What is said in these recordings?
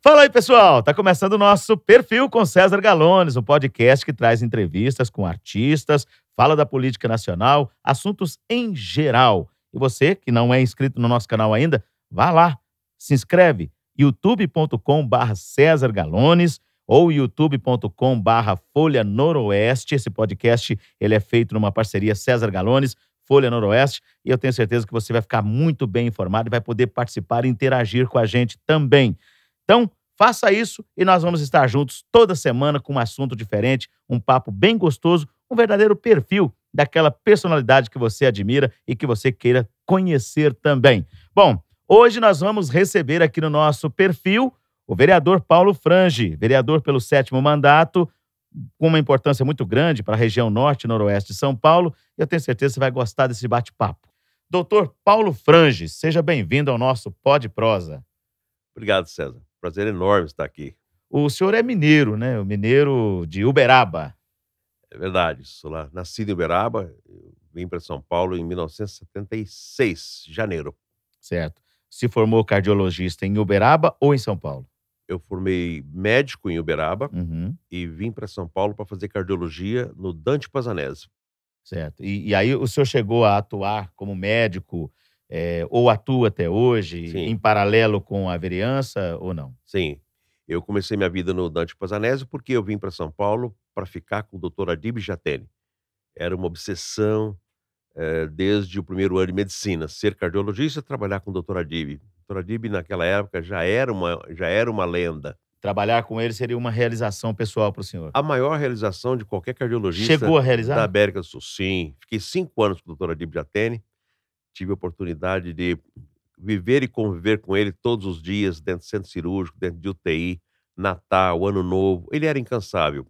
Fala aí, pessoal! Tá começando o nosso Perfil com César Galones, um podcast que traz entrevistas com artistas, fala da política nacional, assuntos em geral. E você que não é inscrito no nosso canal ainda, vá lá, se inscreve youtube.com/barra César Galones ou youtube.com/barra Folha Noroeste. Esse podcast ele é feito numa parceria César Galones Folha Noroeste e eu tenho certeza que você vai ficar muito bem informado e vai poder participar e interagir com a gente também. Então, faça isso e nós vamos estar juntos toda semana com um assunto diferente, um papo bem gostoso, um verdadeiro perfil daquela personalidade que você admira e que você queira conhecer também. Bom, hoje nós vamos receber aqui no nosso perfil o vereador Paulo Frange, vereador pelo sétimo mandato, com uma importância muito grande para a região norte e noroeste de São Paulo. Eu tenho certeza que você vai gostar desse bate-papo. Doutor Paulo Frange, seja bem-vindo ao nosso Pode Prosa. Obrigado, César. Prazer enorme estar aqui. O senhor é mineiro, né? O mineiro de Uberaba. É verdade, sou lá. Nascido em Uberaba, vim para São Paulo em 1976, janeiro. Certo. Se formou cardiologista em Uberaba ou em São Paulo? Eu formei médico em Uberaba uhum. e vim para São Paulo para fazer cardiologia no Dante Pazanese. Certo. E, e aí o senhor chegou a atuar como médico é, ou atua até hoje, Sim. em paralelo com a vereança, ou não? Sim. Eu comecei minha vida no Dante Pazanese porque eu vim para São Paulo para ficar com o doutor Adib Jatene Era uma obsessão é, desde o primeiro ano de medicina, ser cardiologista e trabalhar com o doutor Adib. O doutor Adib, naquela época, já era uma, já era uma lenda trabalhar com ele seria uma realização pessoal para o senhor? A maior realização de qualquer cardiologista. Chegou a realizar? Da América do Sul, sim. Fiquei cinco anos com o Dr Adib Jatene tive a oportunidade de viver e conviver com ele todos os dias, dentro do centro cirúrgico, dentro de UTI, Natal, Ano Novo. Ele era incansável.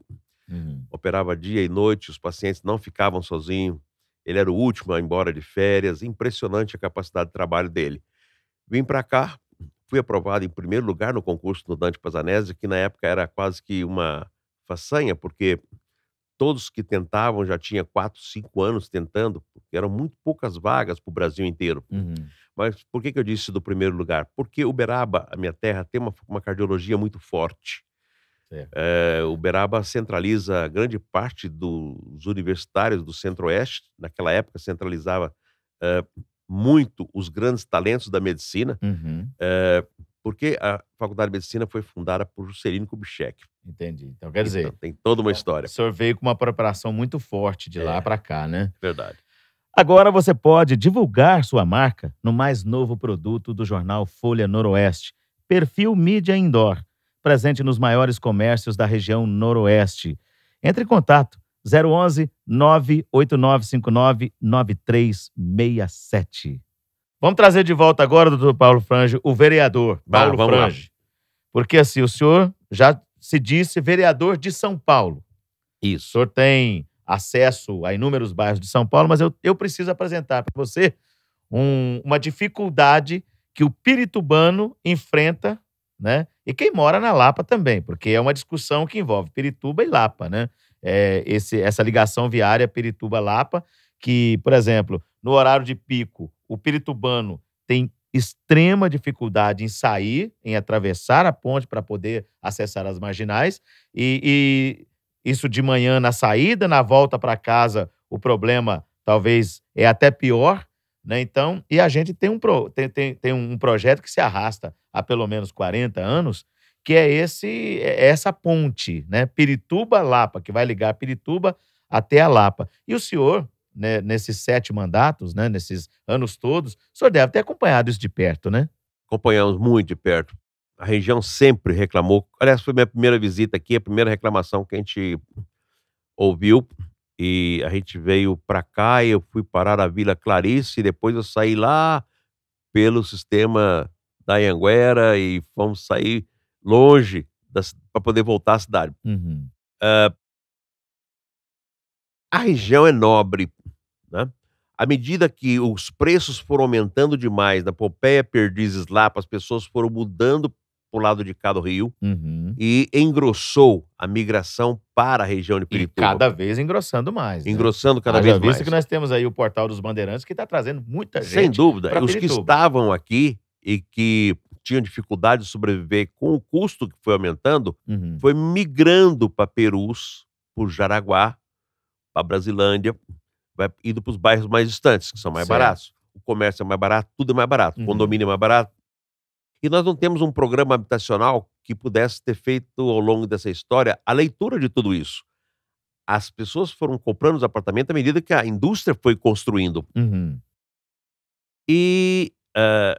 Uhum. Operava dia e noite, os pacientes não ficavam sozinhos. Ele era o último a ir embora de férias. Impressionante a capacidade de trabalho dele. Vim para cá, fui aprovado em primeiro lugar no concurso do Dante Pazanese, que na época era quase que uma façanha, porque todos que tentavam já tinha quatro, cinco anos tentando, porque eram muito poucas vagas para o Brasil inteiro. Uhum. Mas por que, que eu disse do primeiro lugar? Porque Uberaba, a minha terra, tem uma, uma cardiologia muito forte. É. É, Uberaba centraliza grande parte dos universitários do Centro-Oeste. Naquela época, centralizava é, muito os grandes talentos da medicina, uhum. Eh, porque a Faculdade de Medicina foi fundada por Juscelino Kubitschek, Entendi. Então, quer dizer. Então, tem toda uma história. O senhor veio com uma preparação muito forte de é, lá para cá, né? Verdade. Agora você pode divulgar sua marca no mais novo produto do jornal Folha Noroeste, Perfil Mídia Indoor, presente nos maiores comércios da região Noroeste. Entre em contato 011 98959 9367. Vamos trazer de volta agora, doutor Paulo Frange, o vereador Paulo ah, Frange. Lá. Porque assim, o senhor já se disse vereador de São Paulo. Isso. O senhor tem acesso a inúmeros bairros de São Paulo, mas eu, eu preciso apresentar para você um, uma dificuldade que o piritubano enfrenta, né? E quem mora na Lapa também, porque é uma discussão que envolve Pirituba e Lapa, né? É, esse, essa ligação viária Pirituba-Lapa, que, por exemplo, no horário de pico, o piritubano tem extrema dificuldade em sair, em atravessar a ponte para poder acessar as marginais. E, e, isso de manhã na saída, na volta para casa, o problema talvez é até pior. Né? Então, e a gente tem um, pro, tem, tem, tem um projeto que se arrasta há pelo menos 40 anos, que é esse é essa ponte, né? Pirituba-Lapa, que vai ligar Pirituba até a Lapa. E o senhor, né, nesses sete mandatos, né, nesses anos todos, o senhor deve ter acompanhado isso de perto, né? Acompanhamos muito de perto. A região sempre reclamou. Aliás, foi minha primeira visita aqui, a primeira reclamação que a gente ouviu. E a gente veio para cá, eu fui parar a Vila Clarice, e depois eu saí lá pelo sistema da Anguera e fomos sair longe para poder voltar à cidade. Uhum. Uh, a região é nobre né? À medida que os preços foram aumentando demais na Pompeia, Perdizes Lapa, as pessoas foram mudando para o lado de cá do rio uhum. e engrossou a migração para a região de Pirituba. E cada vez engrossando mais. Né? Engrossando cada Haja vez visto que nós temos aí o Portal dos Bandeirantes que está trazendo muita gente. Sem dúvida. Os que estavam aqui e que tinham dificuldade de sobreviver com o custo que foi aumentando, uhum. foi migrando para Perus, por Jaraguá, para Brasilândia, vai indo para os bairros mais distantes, que são mais certo. baratos. O comércio é mais barato, tudo é mais barato, uhum. condomínio é mais barato. E nós não temos um programa habitacional que pudesse ter feito ao longo dessa história a leitura de tudo isso. As pessoas foram comprando os apartamentos à medida que a indústria foi construindo. Uhum. E uh,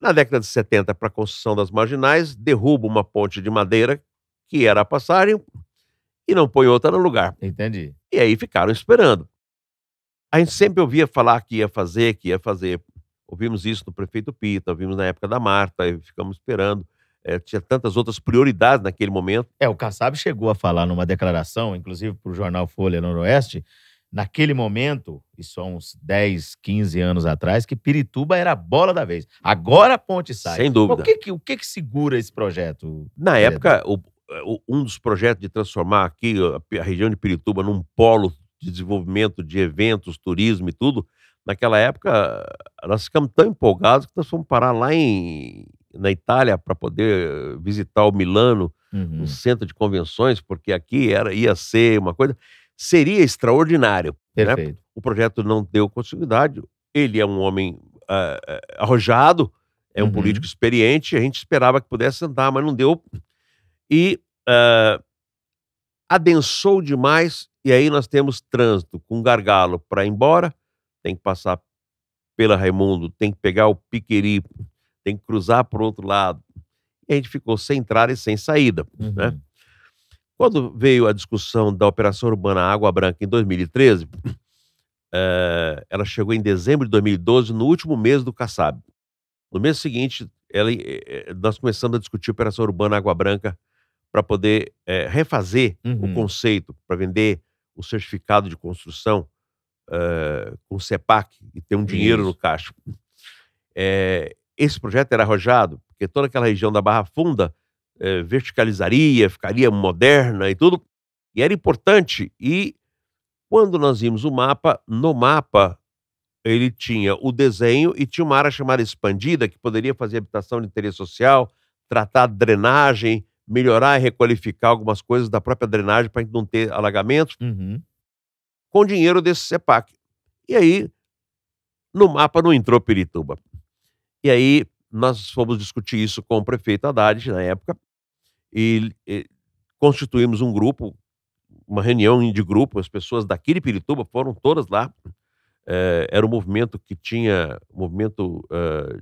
na década de 70, para a construção das marginais, derruba uma ponte de madeira que era a passagem e não põe outra no lugar. Entendi. E aí ficaram esperando. A gente sempre ouvia falar que ia fazer, que ia fazer. Ouvimos isso do prefeito Pita, ouvimos na época da Marta, e ficamos esperando. É, tinha tantas outras prioridades naquele momento. É, o Kassab chegou a falar numa declaração, inclusive para o jornal Folha Noroeste, naquele momento, isso há uns 10, 15 anos atrás, que Pirituba era a bola da vez. Agora a ponte sai. Sem dúvida. O que, que o que, que segura esse projeto? Na época, o, um dos projetos de transformar aqui a região de Pirituba num polo de desenvolvimento de eventos, turismo e tudo, naquela época nós ficamos tão empolgados que nós fomos parar lá em, na Itália para poder visitar o Milano, uhum. um centro de convenções, porque aqui era ia ser uma coisa seria extraordinário. Né? Perfeito. Né? O projeto não deu continuidade. Ele é um homem uh, arrojado, é um uhum. político experiente. A gente esperava que pudesse andar, mas não deu. E uh, Adensou demais e aí nós temos trânsito com gargalo para ir embora, tem que passar pela Raimundo, tem que pegar o Piqueri, tem que cruzar para o outro lado. E a gente ficou sem entrada e sem saída. Uhum. Né? Quando veio a discussão da Operação Urbana Água Branca em 2013, é, eh, ela chegou em dezembro de 2012, no último mês do Kassab. No mês seguinte, ela, eh, eh, nós começamos a discutir a Operação Urbana Água Branca para poder é, refazer uhum. o conceito, para vender o certificado de construção eh, com o CEPAC e ter um dinheiro Isso. no caixa. É, esse projeto era arrojado, porque toda aquela região da Barra Funda é, verticalizaria, ficaria moderna e tudo, e era importante. E quando nós vimos o mapa, no mapa ele tinha o desenho e tinha uma área chamada expandida, que poderia fazer habitação de interesse social, tratar drenagem, melhorar e requalificar algumas coisas da própria drenagem para não ter alagamentos, uhum. com dinheiro desse CEPAC. E aí, no mapa não entrou Pirituba. E aí, nós fomos discutir isso com o prefeito Haddad, na época, e, e constituímos um grupo, uma reunião de grupo, as pessoas daqui de Pirituba foram todas lá. É, era um movimento que tinha, movimento é,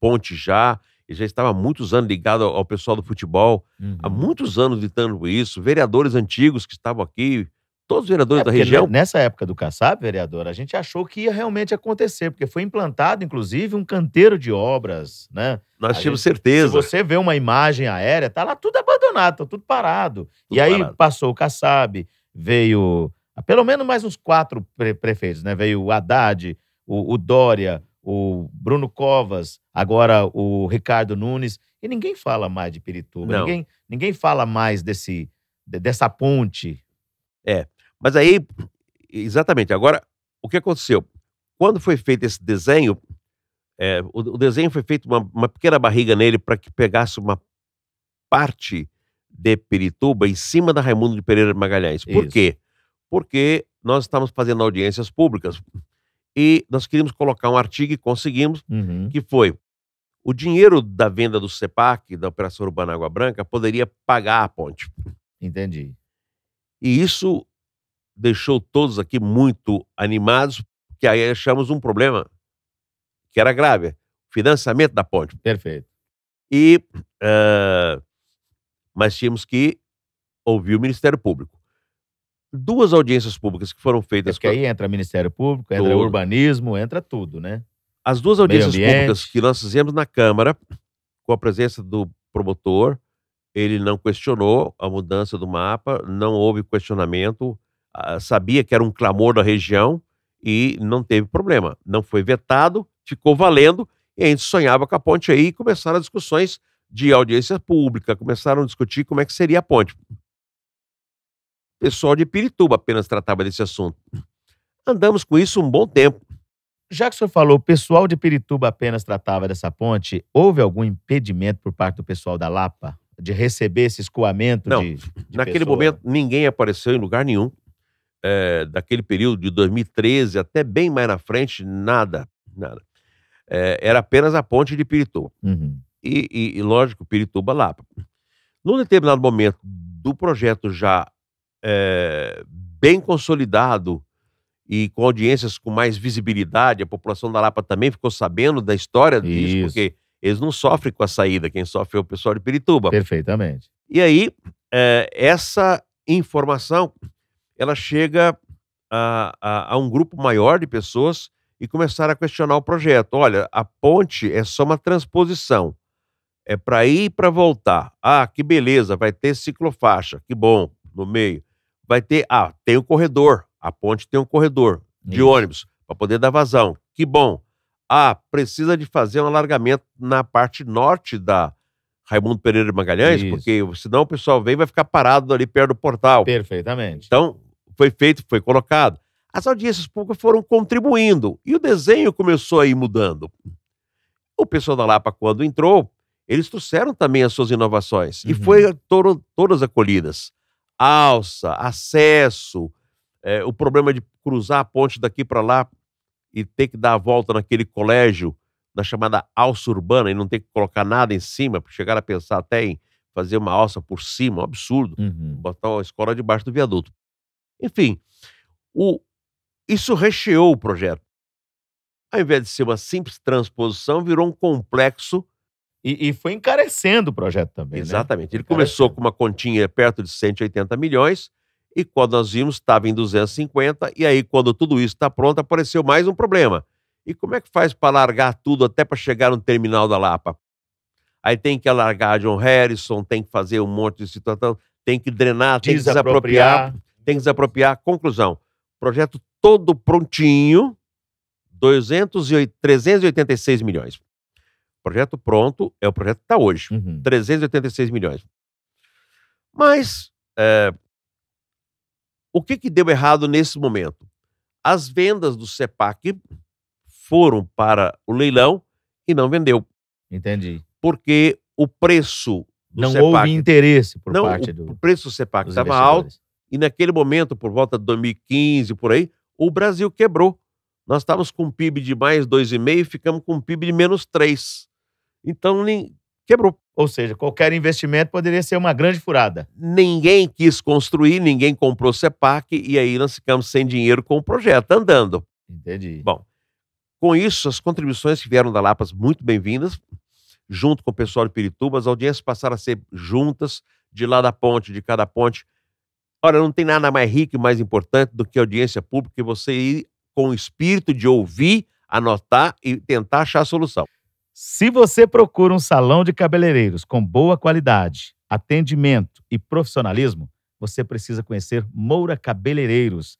Ponte Já, ele já estava há muitos anos ligado ao, pessoal do futebol, uhum. há muitos anos lutando por isso, vereadores antigos que estavam aqui, todos os vereadores é da região. Nessa época do Kassab, vereador, a gente achou que ia realmente acontecer, porque foi implantado, inclusive, um canteiro de obras, né? Nós tínhamos certeza. Se você vê uma imagem aérea, tá lá tudo abandonado, tá tudo parado. Tudo e aí parado. passou o Kassab, veio ah, pelo menos mais uns quatro pre prefeitos, né? Veio o Haddad, o, o Dória, o Bruno Covas, agora o Ricardo Nunes, e ninguém fala mais de Pirituba, Não. ninguém, ninguém fala mais desse, dessa ponte. É, mas aí, exatamente, agora, o que aconteceu? Quando foi feito esse desenho, é, o, o, desenho foi feito uma, uma pequena barriga nele para que pegasse uma parte de Pirituba em cima da Raimundo de Pereira Magalhães. Por Isso. quê? Porque nós estávamos fazendo audiências públicas e nós queríamos colocar um artigo e conseguimos, uhum. que foi o dinheiro da venda do CEPAC, da Operação Urbana Água Branca, poderia pagar a ponte. Entendi. E isso deixou todos aqui muito animados, porque aí achamos um problema que era grave: financiamento da ponte. Perfeito. E, uh, mas tínhamos que ouvir o Ministério Público duas audiências públicas que foram feitas. É porque aí entra Ministério Público, entra urbanismo, entra tudo, né? As duas audiências públicas que nós fizemos na Câmara, com a presença do promotor, ele não questionou a mudança do mapa, não houve questionamento, ah, sabia que era um clamor da região e não teve problema. Não foi vetado, ficou valendo e a gente sonhava com a ponte aí e começaram as discussões de audiência pública, começaram a discutir como é que seria a ponte pessoal de Pirituba apenas tratava desse assunto. Andamos com isso um bom tempo. Já que o senhor falou, o pessoal de Pirituba apenas tratava dessa ponte, houve algum impedimento por parte do pessoal da Lapa de receber esse escoamento? Não, de, de naquele pessoa? momento ninguém apareceu em lugar nenhum. É, daquele período de 2013 até bem mais na frente, nada, nada. É, era apenas a ponte de Pirituba. Uhum. E, e, e, lógico, Pirituba Lapa. Num determinado momento do projeto já é, bem consolidado e com audiências com mais visibilidade. A população da Lapa também ficou sabendo da história disso, porque eles não sofrem com a saída, quem sofre é o pessoal de Pirituba. Perfeitamente. E aí, é, essa informação, ela chega a, a, a, um grupo maior de pessoas e começaram a questionar o projeto. Olha, a ponte é só uma transposição. É para ir e para voltar. Ah, que beleza, vai ter ciclofaixa, que bom, no meio vai ter. Ah, tem um corredor. A ponte tem um corredor de Isso. ônibus para poder dar vazão. Que bom. Ah, precisa de fazer um alargamento na parte norte da Raimundo Pereira de Magalhães, Isso. porque senão o pessoal vem e vai ficar parado ali perto do portal. Perfeitamente. Então, foi feito, foi colocado. As audiências públicas foram contribuindo e o desenho começou a ir mudando. O pessoal da Lapa, quando entrou, eles trouxeram também as suas inovações uhum. e foram todas acolhidas alça, acesso, é, o problema de cruzar a ponte daqui para lá e ter que dar a volta naquele colégio da chamada alça urbana e não ter que colocar nada em cima, chegar a pensar até em fazer uma alça por cima, um absurdo, uhum. botar uma escola debaixo do viaduto. Enfim, o, isso recheou o projeto. Ao invés de ser uma simples transposição, virou um complexo e, e foi encarecendo o projeto também. Né? Exatamente. Né? Ele começou com uma continha perto de 180 milhões, e quando nós vimos, estava em 250, e aí, quando tudo isso está pronto, apareceu mais um problema. E como é que faz para largar tudo até para chegar no terminal da Lapa? Aí tem que alargar John Harrison, tem que fazer um monte de situação, tem que drenar, tem que desapropriar, tem que desapropriar. Conclusão: projeto todo prontinho, 200 e 386 milhões projeto pronto é o projeto que está hoje. Uhum. 386 milhões. Mas é, o que, que deu errado nesse momento? As vendas do CEPAC foram para o leilão e não vendeu. Entendi. Porque o preço do não CEPAC, houve interesse por não, parte o, do. O preço do CEPAC estava alto e naquele momento, por volta de 2015 por aí, o Brasil quebrou. Nós estávamos com um PIB de mais 2,5 e ficamos com um PIB de menos 3. Então, quebrou. Ou seja, qualquer investimento poderia ser uma grande furada. Ninguém quis construir, ninguém comprou o CEPAC e aí nós ficamos sem dinheiro com o projeto andando. Entendi. Bom, com isso, as contribuições que vieram da Lapas, muito bem-vindas, junto com o pessoal de Pirituba, as audiências passaram a ser juntas, de lá da ponte, de cada ponte. Olha, não tem nada mais rico e mais importante do que audiência pública e você ir com o espírito de ouvir, anotar e tentar achar a solução. Se você procura um salão de cabeleireiros com boa qualidade, atendimento e profissionalismo, você precisa conhecer Moura Cabeleireiros.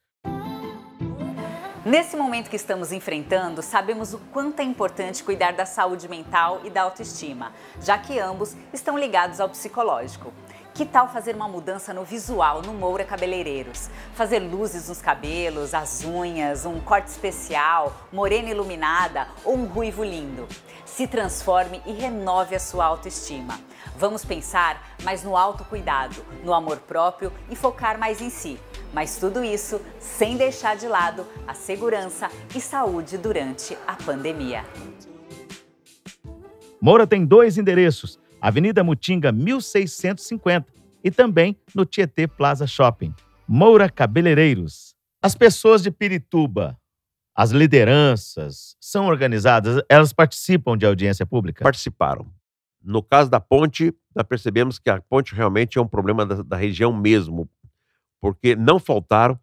Nesse momento que estamos enfrentando, sabemos o quanto é importante cuidar da saúde mental e da autoestima, já que ambos estão ligados ao psicológico. Que tal fazer uma mudança no visual no Moura Cabeleireiros? Fazer luzes nos cabelos, as unhas, um corte especial, morena iluminada ou um ruivo lindo? Se transforme e renove a sua autoestima. Vamos pensar mais no autocuidado, no amor próprio e focar mais em si. Mas tudo isso sem deixar de lado a segurança e saúde durante a pandemia. Moura tem dois endereços Avenida Mutinga 1650 e também no Tietê Plaza Shopping. Moura Cabeleireiros. As pessoas de Pirituba, as lideranças, são organizadas? Elas participam de audiência pública? Participaram. No caso da ponte, nós percebemos que a ponte realmente é um problema da, da região mesmo, porque não faltaram.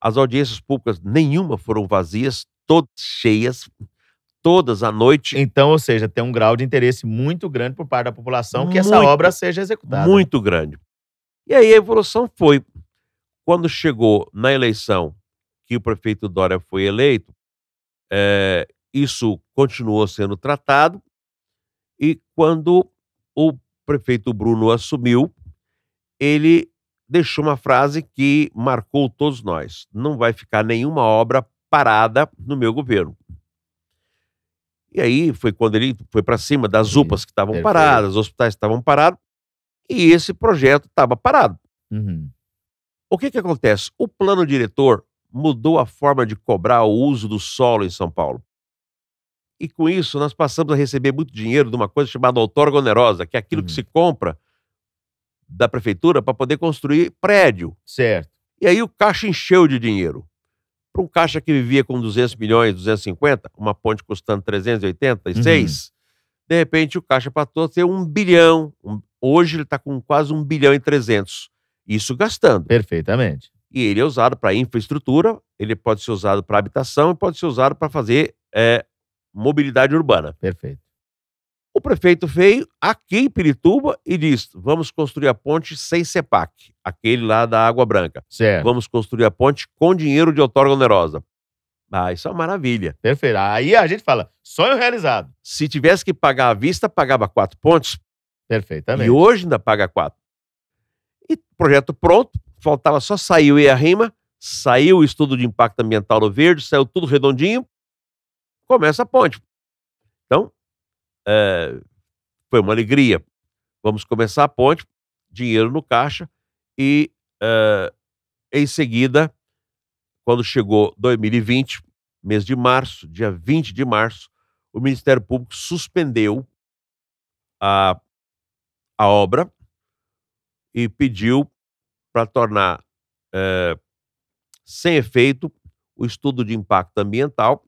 As audiências públicas, nenhuma foram vazias, todas cheias todas à noite. Então, ou seja, tem um grau de interesse muito grande por parte da população muito, que essa obra seja executada. Muito grande. E aí a evolução foi. Quando chegou na eleição que o prefeito Dória foi eleito, é, isso continuou sendo tratado. E quando o prefeito Bruno assumiu, ele deixou uma frase que marcou todos nós: não vai ficar nenhuma obra parada no meu governo. E aí foi quando ele foi para cima das UPAs que estavam paradas, os hospitais estavam parados, e esse projeto estava parado. Uhum. O que, que acontece? O plano diretor mudou a forma de cobrar o uso do solo em São Paulo. E com isso, nós passamos a receber muito dinheiro de uma coisa chamada outorga onerosa, que é aquilo uhum. que se compra da prefeitura para poder construir prédio. Certo. E aí o caixa encheu de dinheiro. Para um caixa que vivia com 200 milhões, 250, uma ponte custando 386, uhum. de repente o caixa passou a ter um bilhão. Um, hoje ele está com quase um bilhão e 300. Isso gastando. Perfeitamente. E ele é usado para infraestrutura, ele pode ser usado para habitação e pode ser usado para fazer é, mobilidade urbana. Perfeito. O prefeito veio aqui em Pirituba e disse: vamos construir a ponte sem CEPAC, aquele lá da Água Branca. Certo. Vamos construir a ponte com dinheiro de outorga onerosa. Ah, isso é uma maravilha. Perfeito. Aí a gente fala: sonho realizado. Se tivesse que pagar à vista, pagava quatro pontos. Perfeitamente. E hoje ainda paga quatro. E projeto pronto, faltava só sair o EA-RIMA, saiu o estudo de impacto ambiental no verde, saiu tudo redondinho, começa a ponte. É, foi uma alegria. Vamos começar a ponte, dinheiro no caixa e é, em seguida, quando chegou 2020, mês de março, dia 20 de março, o Ministério Público suspendeu a, a obra e pediu para tornar é, sem efeito o estudo de impacto ambiental,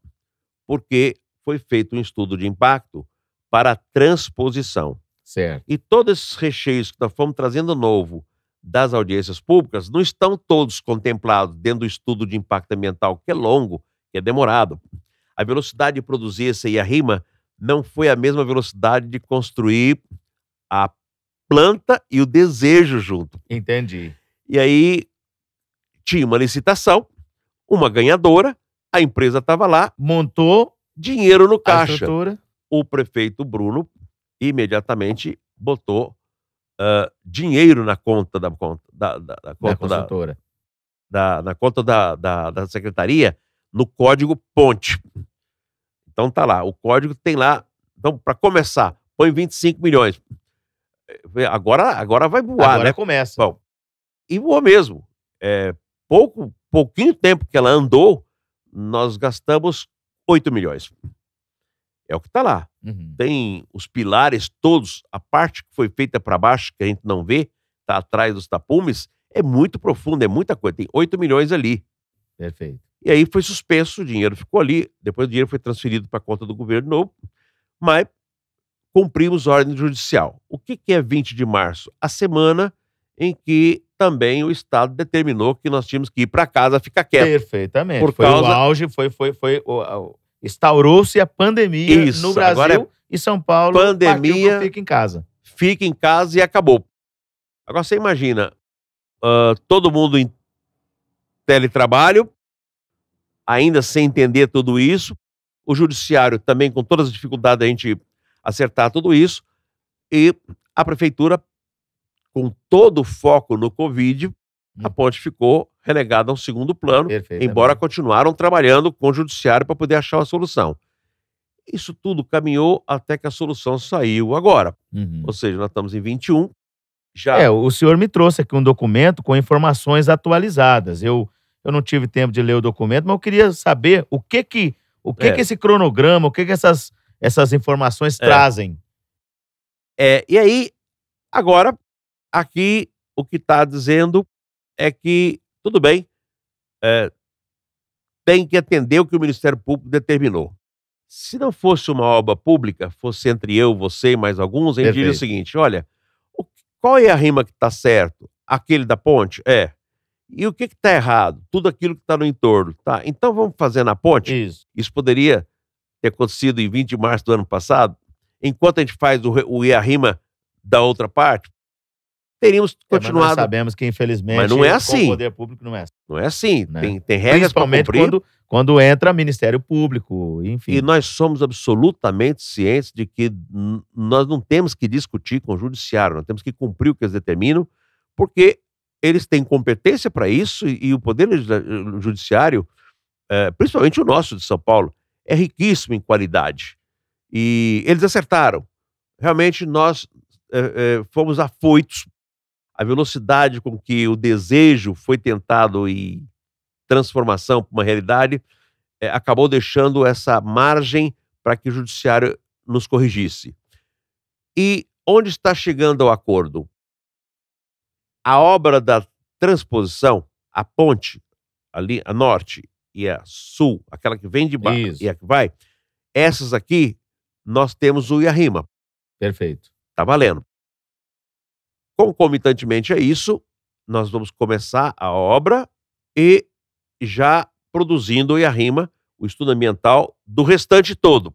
porque foi feito um estudo de impacto para a transposição. Certo. E todos esses recheios que nós fomos trazendo novo das audiências públicas não estão todos contemplados dentro do estudo de impacto ambiental, que é longo, que é demorado. A velocidade de produzir essa e a rima não foi a mesma velocidade de construir a planta e o desejo junto. Entendi. E aí tinha uma licitação, uma ganhadora, a empresa estava lá. Montou. Dinheiro no caixa. A estrutura o prefeito Bruno imediatamente botou uh, dinheiro na conta da conta da, da, da conta da consultora. Da, na conta da, da, da secretaria no código Ponte. Então tá lá, o código tem lá. Então, para começar, põe 25 milhões. Eh, agora, agora vai voar, agora né? começa. Bom, e voou mesmo. É, pouco, pouquinho tempo que ela andou, nós gastamos 8 milhões é o que está lá. Uhum. Tem os pilares todos, a parte que foi feita para baixo, que a gente não vê, está atrás dos tapumes, é muito profunda, é muita coisa. Tem 8 milhões ali. Perfeito. E aí foi suspenso, o dinheiro ficou ali, depois o dinheiro foi transferido para a conta do governo novo, mas cumprimos ordem judicial. O que, que é 20 de março? A semana em que também o Estado determinou que nós tínhamos que ir para casa ficar quieto. Perfeitamente. Por foi causa... o auge, foi, foi, foi o, Instaurou-se a pandemia Isso, no Brasil é e São Paulo. Pandemia. Fica em casa. Fica em casa e acabou. Agora você imagina uh, todo mundo em teletrabalho, ainda sem entender tudo isso, o judiciário também com todas as dificuldades a gente acertar tudo isso, e a prefeitura com todo o foco no Covid, a hum. ponte ficou relegado a um segundo plano, é embora continuaram trabalhando com o judiciário para poder achar uma solução. Isso tudo caminhou até que a solução saiu agora. Uhum. Ou seja, nós estamos em 21. Já... É, o senhor me trouxe aqui um documento com informações atualizadas. Eu, eu não tive tempo de ler o documento, mas eu queria saber o que que, o que, é. que esse cronograma, o que que essas, essas informações é. trazem. É, e aí, agora, aqui o que está dizendo é que tudo bem, é, tem que atender o que o Ministério Público determinou. Se não fosse uma obra pública, fosse entre eu, você e mais alguns, a gente diria o seguinte: olha, qual é a rima que está certo? Aquele da ponte? É. E o que está errado? Tudo aquilo que está no entorno. Tá, então vamos fazer na ponte? Isso. Isso poderia ter acontecido em 20 de março do ano passado? Enquanto a gente faz o, o e a rima da outra parte, teríamos é, continuado. É, nós sabemos que, infelizmente, mas não é assim. o poder público não é assim. Não é assim. Né? Tem, tem regras Principalmente quando, quando entra Ministério Público, enfim. E nós somos absolutamente cientes de que nós não temos que discutir com o judiciário, nós temos que cumprir o que eles determinam, porque eles têm competência para isso e, e, o poder eh, judiciário, é, principalmente o nosso de São Paulo, é riquíssimo em qualidade. E eles acertaram. Realmente nós é, é, fomos afoitos a velocidade com que o desejo foi tentado e transformação para uma realidade é, acabou deixando essa margem para que o judiciário nos corrigisse. E onde está chegando ao acordo? A obra da transposição, a ponte, ali a norte e a sul, aquela que vem de baixo e a que vai, essas aqui nós temos o Iarrima. Perfeito. Tá valendo. Concomitantemente a isso, nós vamos começar a obra e já produzindo e a rima, o estudo ambiental do restante todo.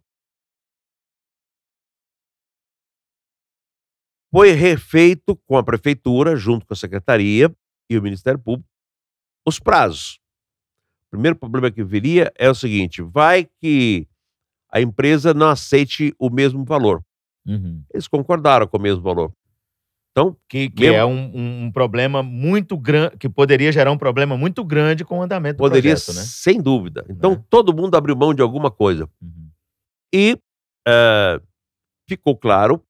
Foi refeito com a prefeitura, junto com a secretaria e o Ministério Público, os prazos. O primeiro problema que viria é o seguinte: vai que a empresa não aceite o mesmo valor. Uhum. Eles concordaram com o mesmo valor. Então, que, que, é um, um, problema muito grande, que poderia gerar um problema muito grande com o andamento poderia, do projeto, né? Sem dúvida. Então, é? todo mundo abriu mão de alguma coisa. Uhum. E uh, ficou claro,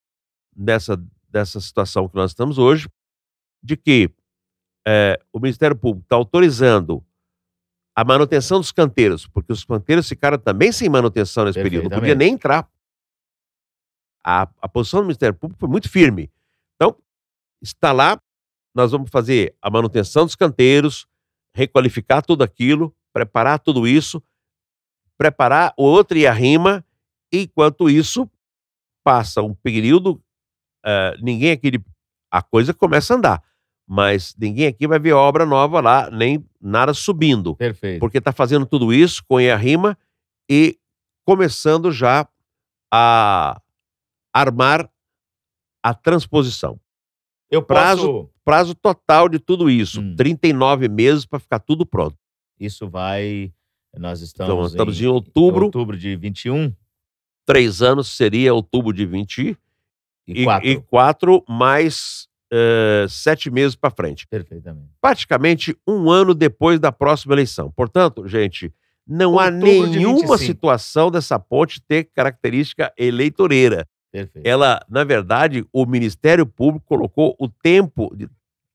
nessa, nessa situação que nós estamos hoje, de que uh, o Ministério Público está autorizando a manutenção dos canteiros, porque os canteiros ficaram também sem manutenção nesse período, não podia nem entrar. A, a posição do Ministério Público foi muito firme está lá, nós vamos fazer a manutenção dos canteiros, requalificar tudo aquilo, preparar tudo isso, preparar o outro e a rima. Enquanto isso, passa um período, uh, ninguém aqui, de, a coisa começa a andar, mas ninguém aqui vai ver obra nova lá, nem nada subindo. Perfeito. Porque está fazendo tudo isso com a rima e começando já a armar a transposição. Eu prazo, posso... prazo total de tudo isso, hum. 39 meses para ficar tudo pronto. Isso vai. Nós estamos, então, nós estamos em, em outubro. Outubro de 21. Três anos seria outubro de 20. E, e, quatro. e quatro mais uh, sete meses para frente. Perfeitamente. Praticamente um ano depois da próxima eleição. Portanto, gente, não outubro há nenhuma situação dessa ponte ter característica eleitoreira. Perfeito. Ela, na verdade, o Ministério Público colocou o tempo, de,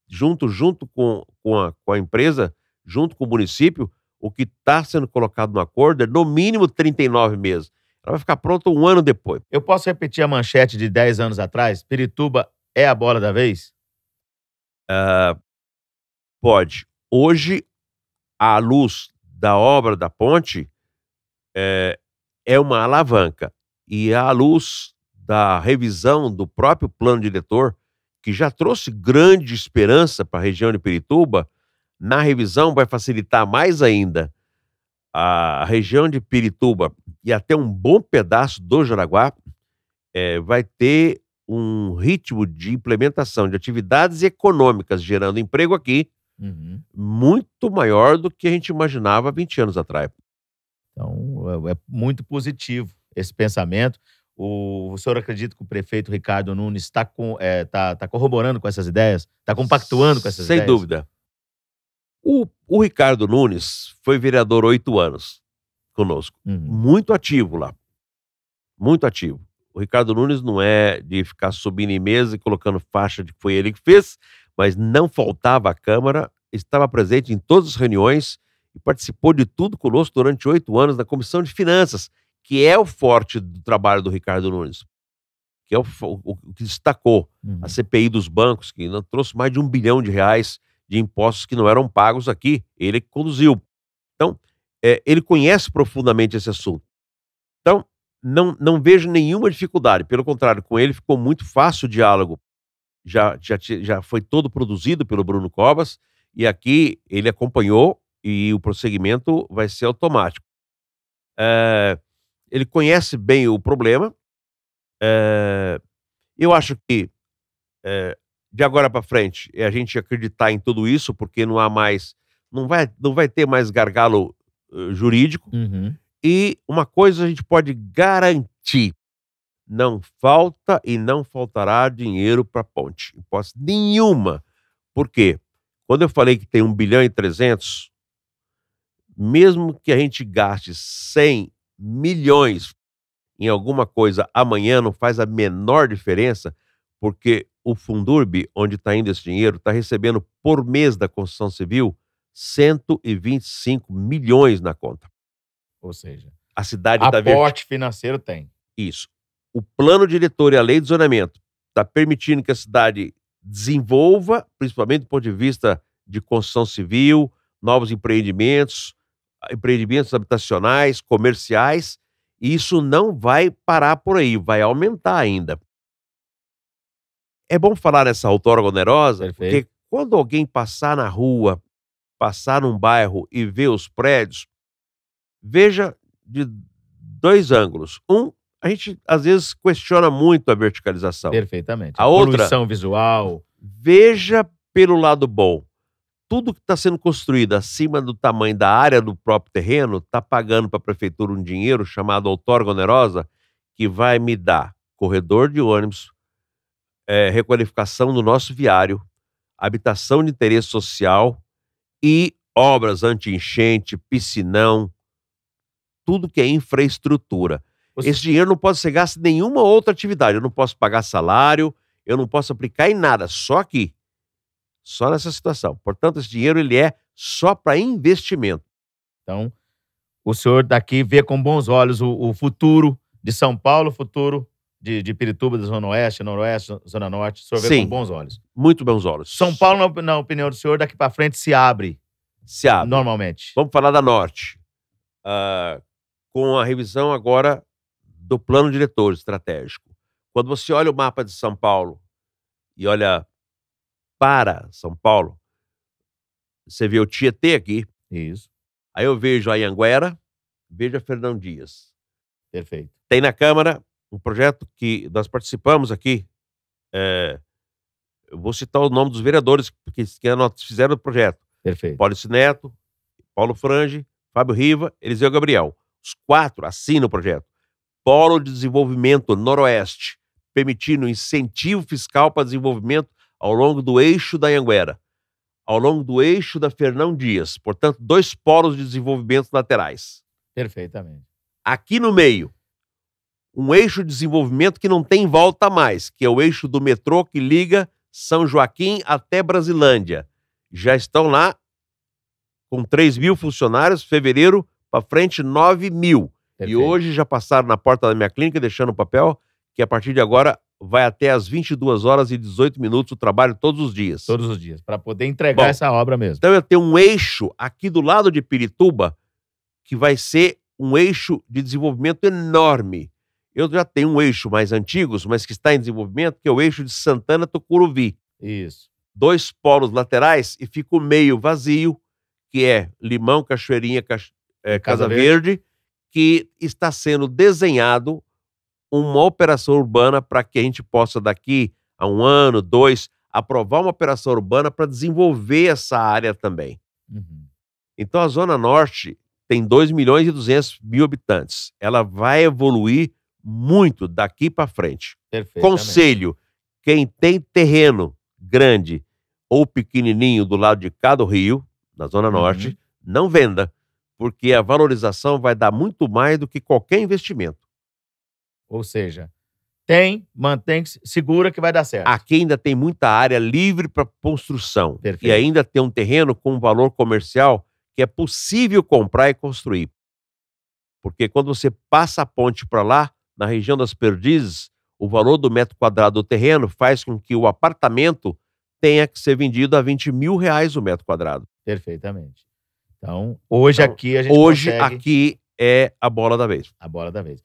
junto, junto com, com, a, com a empresa, junto com o município, o que está sendo colocado no acordo é no mínimo 39 meses. Ela vai ficar pronta um ano depois. Eu posso repetir a manchete de 10 anos atrás? Pirituba é a bola da vez? Uh, pode. Hoje, a luz da obra da ponte, é, é uma alavanca. E a luz da revisão do próprio plano diretor, que já trouxe grande esperança para a região de Pirituba, na revisão vai facilitar mais ainda a região de Pirituba e até um bom pedaço do Jaraguá é, vai ter um ritmo de implementação de atividades econômicas gerando emprego aqui uhum. muito maior do que a gente imaginava 20 anos atrás. Então, é, é muito positivo esse pensamento. O, o senhor acredita que o prefeito Ricardo Nunes está é, tá, tá corroborando com essas ideias? Está compactuando com essas Sem ideias? Sem dúvida. O, o, Ricardo Nunes foi vereador oito anos conosco. Uhum. Muito ativo lá. Muito ativo. O Ricardo Nunes não é de ficar subindo em mesa e colocando faixa de que foi ele que fez, mas não faltava à Câmara, estava presente em todas as reuniões e participou de tudo conosco durante oito anos na Comissão de Finanças que é o forte do trabalho do Ricardo Nunes, que é o, o, o que destacou uhum. a CPI dos bancos, que trouxe mais de um bilhão de reais de impostos que não eram pagos aqui, ele que conduziu. Então, é, ele conhece profundamente esse assunto. Então, não, não vejo nenhuma dificuldade, pelo contrário, com ele ficou muito fácil o diálogo. Já, já, já foi todo produzido pelo Bruno Covas, e aqui ele acompanhou e o prosseguimento vai ser automático. É, ele conhece bem o problema. É, eu acho que é, de agora para frente é a gente acreditar em tudo isso, porque não há mais, não vai, não vai ter mais gargalo uh, jurídico. Uhum. E uma coisa a gente pode garantir: não falta e não faltará dinheiro para ponte, hipótese nenhuma. Por quê? Quando eu falei que tem 1 bilhão e 300, mesmo que a gente gaste 100 milhões em alguma coisa amanhã não faz a menor diferença, porque o Fundurb, onde está indo esse dinheiro, está recebendo por mês da construção civil 125 milhões na conta. Ou seja, a cidade está Aporte financeiro tem. Isso. O plano diretor e a lei de zonamento está permitindo que a cidade desenvolva, principalmente do ponto de vista de construção civil, novos empreendimentos, empreendimentos habitacionais, comerciais, e isso não vai parar por aí, vai aumentar ainda. É bom falar nessa outorga onerosa, Perfeito. porque quando alguém passar na rua, passar num bairro e ver os prédios, veja de dois ângulos. Um, a gente às vezes questiona muito a verticalização. Perfeitamente. A, a outra, poluição visual. Veja pelo lado bom tudo que está sendo construído acima do tamanho da área do próprio terreno está pagando para a prefeitura um dinheiro chamado outorga onerosa, que vai me dar corredor de ônibus, é, requalificação do nosso viário, habitação de interesse social e obras anti-enchente, piscinão, tudo que é infraestrutura. Você... Esse dinheiro não pode ser gasto em nenhuma outra atividade. Eu não posso pagar salário, eu não posso aplicar em nada, só aqui. Só nessa situação. Portanto, esse dinheiro ele é só para investimento. Então, o senhor daqui vê com bons olhos o, o futuro de São Paulo, o futuro de, de Pirituba, da Zona Oeste, Noroeste, Zona Norte. O senhor vê Sim, com bons olhos. Muito bons olhos. São Paulo, na, na opinião do senhor, daqui para frente se abre. Se abre. Normalmente. Vamos falar da Norte. Uh, com a revisão agora do plano diretor estratégico. Quando você olha o mapa de São Paulo e olha para São Paulo, você vê o Tietê aqui. Isso. Aí eu vejo a Ianguera, vejo a Fernão Dias. Perfeito. Tem na Câmara um projeto que nós participamos aqui. É, eu vou citar o nome dos vereadores que, que fizeram o projeto. Perfeito. Paulo Neto, Paulo Frange, Fábio Riva, Eliseu Gabriel. Os quatro assinam o projeto. Polo de Desenvolvimento Noroeste, permitindo incentivo fiscal para desenvolvimento ao longo do eixo da Yanguera, ao longo do eixo da Fernão Dias. Portanto, dois polos de desenvolvimento laterais. Perfeitamente. Aqui no meio, um eixo de desenvolvimento que não tem volta mais, que é o eixo do metrô que liga São Joaquim até Brasilândia. Já estão lá com 3 mil funcionários, fevereiro para frente 9 mil. Perfeito. E hoje já passaram na porta da minha clínica, deixando o papel, que a partir de agora vai até às 22 horas e 18 minutos o trabalho todos os dias. Todos os dias, para poder entregar Bom, essa obra mesmo. Então eu tenho um eixo aqui do lado de Pirituba que vai ser um eixo de desenvolvimento enorme. Eu já tenho um eixo mais antigo, mas que está em desenvolvimento, que é o eixo de Santana Tucuruvi. Isso. Dois polos laterais e fica o meio vazio, que é Limão, Cachoeirinha, é, Casa, Casa Verde, Verde, que está sendo desenhado uma operação urbana para que a gente possa, daqui a um ano, dois, aprovar uma operação urbana para desenvolver essa área também. Uhum. Então, a Zona Norte tem 2 milhões e 200 mil habitantes. Ela vai evoluir muito daqui para frente. Conselho: quem tem terreno grande ou pequenininho do lado de cada rio, na Zona uhum. Norte, uhum. não venda, porque a valorização vai dar muito mais do que qualquer investimento. Ou seja, tem, mantém, segura que vai dar certo. Aqui ainda tem muita área livre para construção. Perfeito. E ainda tem um terreno com um valor comercial que é possível comprar e construir. Porque quando você passa a ponte para lá, na região das perdizes, o valor do metro quadrado do terreno faz com que o apartamento tenha que ser vendido a 20 mil reais o metro quadrado. Perfeitamente. Então, hoje então, aqui a gente Hoje consegue... aqui é a bola da vez. A bola da vez.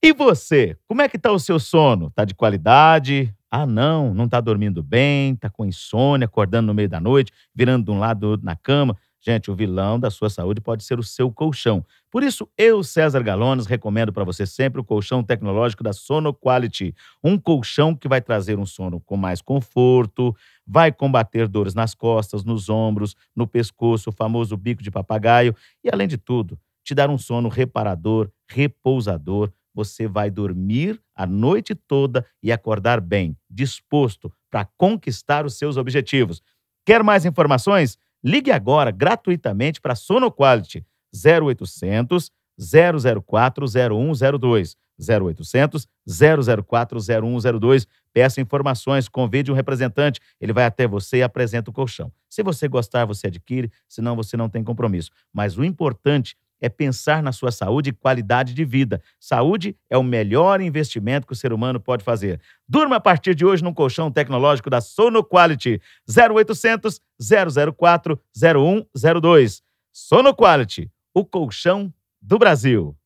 E você, como é que tá o seu sono? Tá de qualidade? Ah, não, não tá dormindo bem, tá com insônia, acordando no meio da noite, virando de um lado do outro na cama. Gente, o vilão da sua saúde pode ser o seu colchão. Por isso, eu, César Galones, recomendo para você sempre o colchão tecnológico da Sono Quality. Um colchão que vai trazer um sono com mais conforto, vai combater dores nas costas, nos ombros, no pescoço, o famoso bico de papagaio e, além de tudo, te dar um sono reparador, repousador, você vai dormir a noite toda e acordar bem, disposto para conquistar os seus objetivos. Quer mais informações? Ligue agora gratuitamente para Sono Quality 0800 004 0102. 0800 004 0102. Peça informações, convide um representante, ele vai até você e apresenta o colchão. Se você gostar, você adquire, senão você não tem compromisso. Mas o importante é é pensar na sua saúde e qualidade de vida. Saúde é o melhor investimento que o ser humano pode fazer. Durma a partir de hoje num colchão tecnológico da Sono Quality 0800 004 0102. Sono Quality, o colchão do Brasil.